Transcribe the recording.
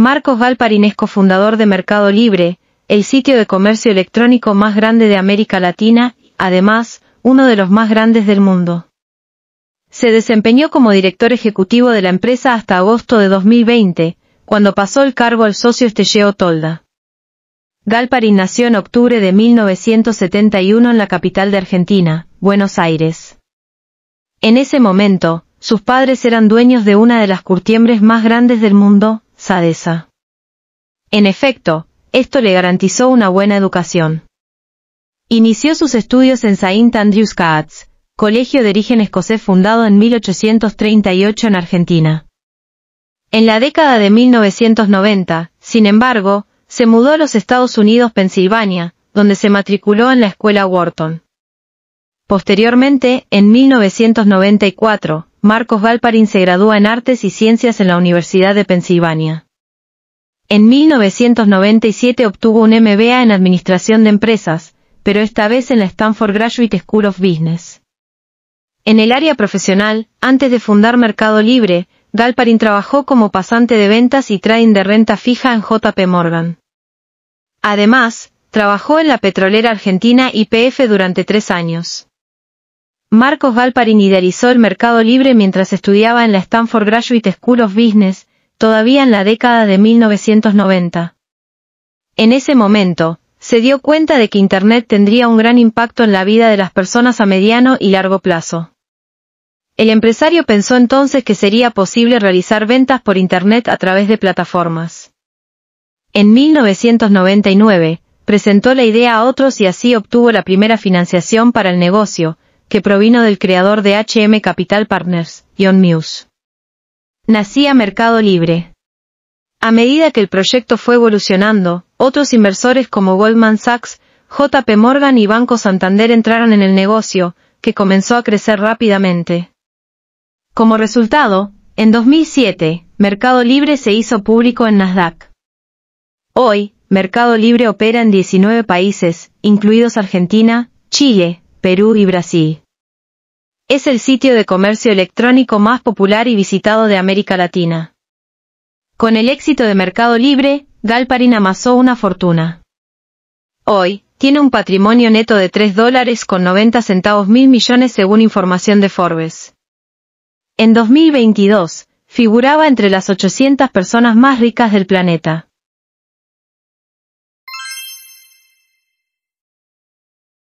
Marcos Galparinesco fundador cofundador de Mercado Libre, el sitio de comercio electrónico más grande de América Latina, además, uno de los más grandes del mundo. Se desempeñó como director ejecutivo de la empresa hasta agosto de 2020, cuando pasó el cargo al socio Estelleo Tolda. Galparín nació en octubre de 1971 en la capital de Argentina, Buenos Aires. En ese momento, sus padres eran dueños de una de las curtiembres más grandes del mundo, en efecto, esto le garantizó una buena educación. Inició sus estudios en Saint Andrews Cats, colegio de origen escocés fundado en 1838 en Argentina. En la década de 1990, sin embargo, se mudó a los Estados Unidos, Pensilvania, donde se matriculó en la escuela Wharton. Posteriormente, en 1994, Marcos Galparin se gradúa en Artes y Ciencias en la Universidad de Pensilvania. En 1997 obtuvo un MBA en Administración de Empresas, pero esta vez en la Stanford Graduate School of Business. En el área profesional, antes de fundar Mercado Libre, Galparin trabajó como pasante de ventas y trading de renta fija en JP Morgan. Además, trabajó en la petrolera argentina YPF durante tres años. Marcos Galparin idealizó el mercado libre mientras estudiaba en la Stanford Graduate School of Business, todavía en la década de 1990. En ese momento, se dio cuenta de que Internet tendría un gran impacto en la vida de las personas a mediano y largo plazo. El empresario pensó entonces que sería posible realizar ventas por Internet a través de plataformas. En 1999, presentó la idea a otros y así obtuvo la primera financiación para el negocio, que provino del creador de HM Capital Partners, John Muse nacía Mercado Libre. A medida que el proyecto fue evolucionando, otros inversores como Goldman Sachs, JP Morgan y Banco Santander entraron en el negocio, que comenzó a crecer rápidamente. Como resultado, en 2007, Mercado Libre se hizo público en Nasdaq. Hoy, Mercado Libre opera en 19 países, incluidos Argentina, Chile, Perú y Brasil. Es el sitio de comercio electrónico más popular y visitado de América Latina. Con el éxito de Mercado Libre, Galparin amasó una fortuna. Hoy, tiene un patrimonio neto de 3 dólares con 90 centavos mil millones según información de Forbes. En 2022, figuraba entre las 800 personas más ricas del planeta.